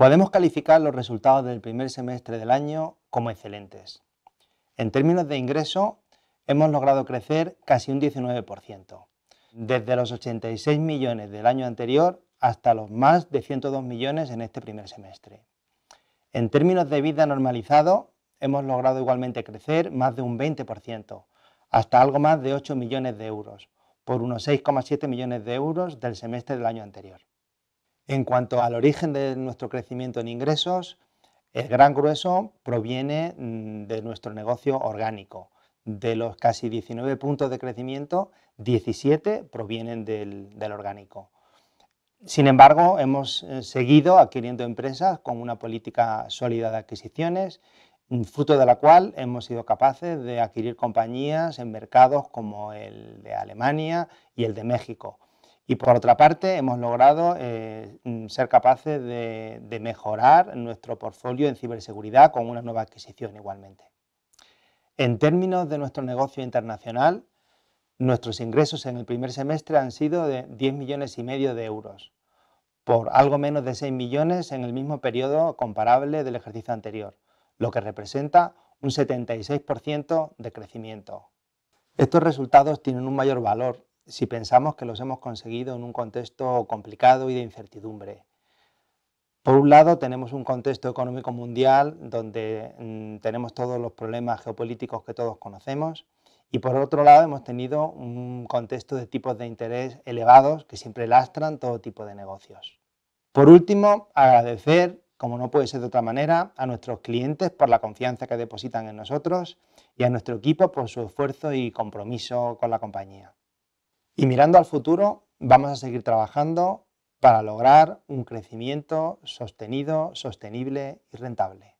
Podemos calificar los resultados del primer semestre del año como excelentes. En términos de ingreso, hemos logrado crecer casi un 19%, desde los 86 millones del año anterior hasta los más de 102 millones en este primer semestre. En términos de vida normalizado, hemos logrado igualmente crecer más de un 20%, hasta algo más de 8 millones de euros, por unos 6,7 millones de euros del semestre del año anterior. En cuanto al origen de nuestro crecimiento en ingresos, el gran grueso proviene mm, de nuestro negocio orgánico. De los casi 19 puntos de crecimiento, 17 provienen del, del orgánico. Sin embargo, hemos eh, seguido adquiriendo empresas con una política sólida de adquisiciones, mm, fruto de la cual hemos sido capaces de adquirir compañías en mercados como el de Alemania y el de México y por otra parte, hemos logrado eh, mm, ser capaces de, de, mejorar nuestro portfolio en ciberseguridad con una nueva adquisición igualmente. En términos de nuestro negocio internacional, nuestros ingresos en el primer semestre han sido de 10 millones y medio de euros, por algo menos de 6 millones en el mismo periodo comparable del ejercicio anterior, lo que representa un 76% de crecimiento. Estos resultados tienen un mayor valor si pensamos que los hemos conseguido en un contexto complicado y de incertidumbre. Por un lado, tenemos un contexto económico mundial donde mm, tenemos todos los problemas geopolíticos que todos conocemos y por otro lado hemos tenido un contexto de tipos de interés elevados que siempre lastran todo tipo de negocios. Por último, agradecer, como no puede ser de otra manera, a nuestros clientes por la confianza que depositan en nosotros y a nuestro equipo por su esfuerzo y compromiso con la compañía. Y mirando al futuro, vamos a seguir trabajando para lograr un crecimiento sostenido, sostenible y rentable.